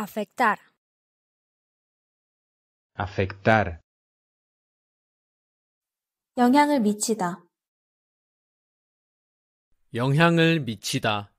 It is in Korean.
Afectar. Afectar. 영향을 미치다. 영향을 미치다.